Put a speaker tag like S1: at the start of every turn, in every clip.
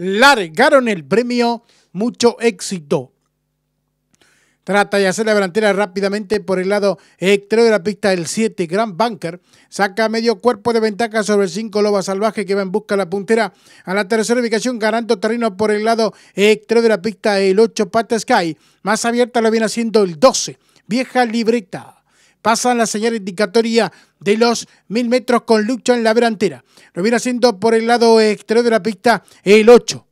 S1: largaron el premio Mucho Éxito. Trata de hacer la delantera rápidamente por el lado exterior de la pista el 7, Gran Bunker. Saca medio cuerpo de ventaja sobre el 5, Loba Salvaje, que va en busca de la puntera a la tercera ubicación, ganando terreno por el lado exterior de la pista el 8, Pata Sky. Más abierta lo viene haciendo el 12, Vieja Libreta. Pasan la señal indicatoria de los mil metros con Lucho en la verantera. Lo viene haciendo por el lado exterior de la pista el 8.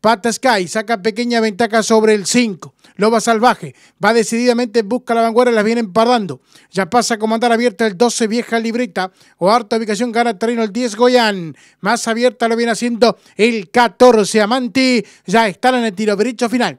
S1: Pata Sky saca pequeña ventaja sobre el 5. Loba Salvaje va decididamente busca la vanguardia, las viene empardando. Ya pasa a comandar abierta el 12, Vieja Libreta. O harta ubicación gana terreno el 10, Goyán. Más abierta lo viene haciendo el 14, Amanti. Ya están en el tiro derecho final.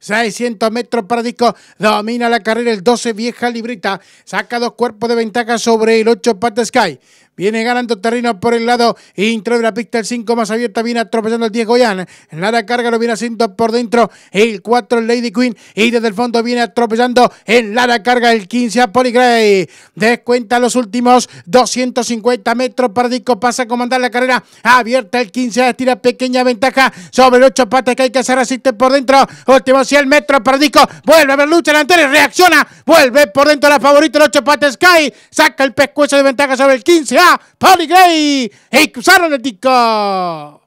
S1: 600 metros para disco. Domina la carrera el 12, vieja Librita. Saca dos cuerpos de ventaja sobre el 8 Pat Sky. Viene ganando terreno por el lado intro de la pista. El 5 más abierta viene atropellando al 10 Goyan. Nada carga lo viene haciendo por dentro. El 4 Lady Queen. Y desde el fondo viene atropellando en Lara carga el 15 a Poligray. Descuenta los últimos 250 metros. Pardico pasa a comandar la carrera. Abierta el 15 a estira pequeña ventaja sobre el 8 patas que hay que hacer. Asiste por dentro. Último 100 metros. Perdico. vuelve a ver lucha delantera anterior. reacciona. Vuelve por dentro la favorita. El 8 patas Sky. Saca el pescuezo de ventaja sobre el 15. Poli Gray, excusarlo el tico.